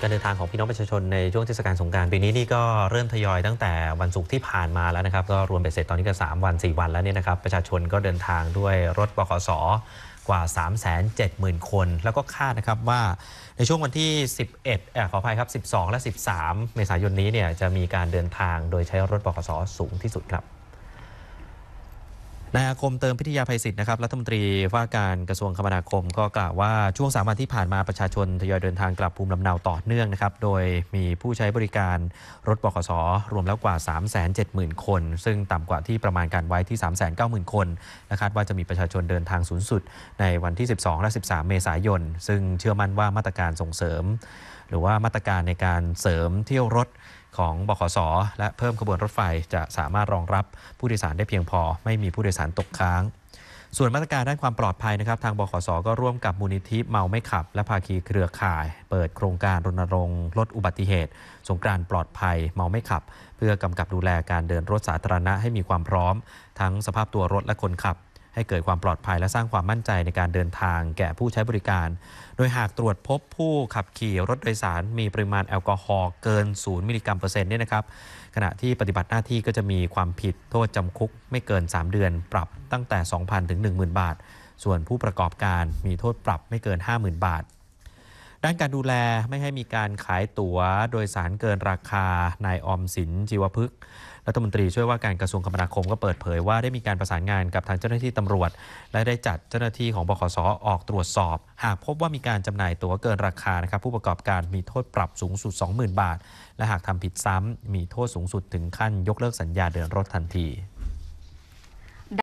การเดินทางของพี่น้องประชาชนในช่วงเทศกาลสงการปีนี้นี่ก็เริ่มทยอยตั้งแต่วันศุกร์ที่ผ่านมาแล้วนะครับก็รวมไปเสร็จตอนนี้ก็3วัน4วันแล้วเนี่ยนะครับประชาชนก็เดินทางด้วยรถบขสกว่า370,000 คนแล้วก็คาดนะครับว่าในช่วงวันที่ 11อขออภัยครับ12 และ 13 เมษายนนี้เนี่ยจะมีการเดินทางโดยใช้รถบขสสูงที่สุดครับนายอาคมเติมพิทยาภัยศิษิ์นะครับรัฐมนตรีว่าการกระทรวงคมนาคมก็กล่าวว่าช่วงสามวันที่ผ่านมาประชาชนทยอยเดินทางกลับภูมิลำเนาต่อเนื่องนะครับ โดยมีผู้ใช้บริการรถบขสรวมแล้วกว่า 370,000 คน ซึ่งต่ำกว่าที่ประมาณการไว้ที่ 390,000 คนนะครับว่าจะมีประชาชนเดินทางสูงสุดในวันที่ 12 และ 13 เมษายนซึ่งเชื่อมั่นว่ามาตรการส่งเสริม หรือว่ามาตรการในการเสริมเที่ยวรถของบขสและเพิ่มขบวนรถไฟจะสามารถรองรับผู้โดยสารได้เพียงพอไม่มีผู้โดยสารตกค้างส่วนมาตรการด้านความปลอดภัยนะครับ ทางบขสก็ร่วมกับมูลนิธิเมาไม่ขับ และภาคีเครือข่าย เปิดโครงการรณรงค์ลดอุบัติเหตุ สงกรานปลอดภัยเมาไม่ขับ เพื่อกำกับดูแลการเดินรถสาธารณะ ให้มีความพร้อม ทั้งสภาพตัวรถและคนขับให้เกิดความปลอดภัยและสร้างความมั่นใจในการเดินทางแก่ผู้ใช้บริการ โดยหากตรวจพบผู้ขับขี่รถโดยสารมีปริมาณแอลกอฮอล์เกิน 0 มิลลิกรัมเปอร์เซ็นต์เนี่ยนะครับขณะที่ปฏิบัติหน้าที่ก็จะมีความผิดโทษจำคุกไม่เกิน 3 เดือนปรับตั้งแต่ 2,000 ถึง 10,000 บาท ส่วนผู้ประกอบการมีโทษปรับไม่เกิน 50,000 บาทด้านการดูแลไม่ให้มีการขายตั๋วโดยสารเกินราคานายอมสินจีวพฤกษ์รัฐมนตรีช่วยว่าการกระทรวงคมนาคมก็เปิดเผยว่าได้มีการประสานงานกับทางเจ้าหน้าที่ตำรวจ และได้จัดเจ้าหน้าที่ของบขสออกตรวจสอบ หากพบว่ามีการจำหน่ายตั๋วเกินราคานะครับผู้ประกอบการมีโทษปรับสูงสุด 20,000บาท และหากทำผิดซ้ำมีโทษสูงสุดถึงขั้นยกเลิกสัญญาเดินรถทันที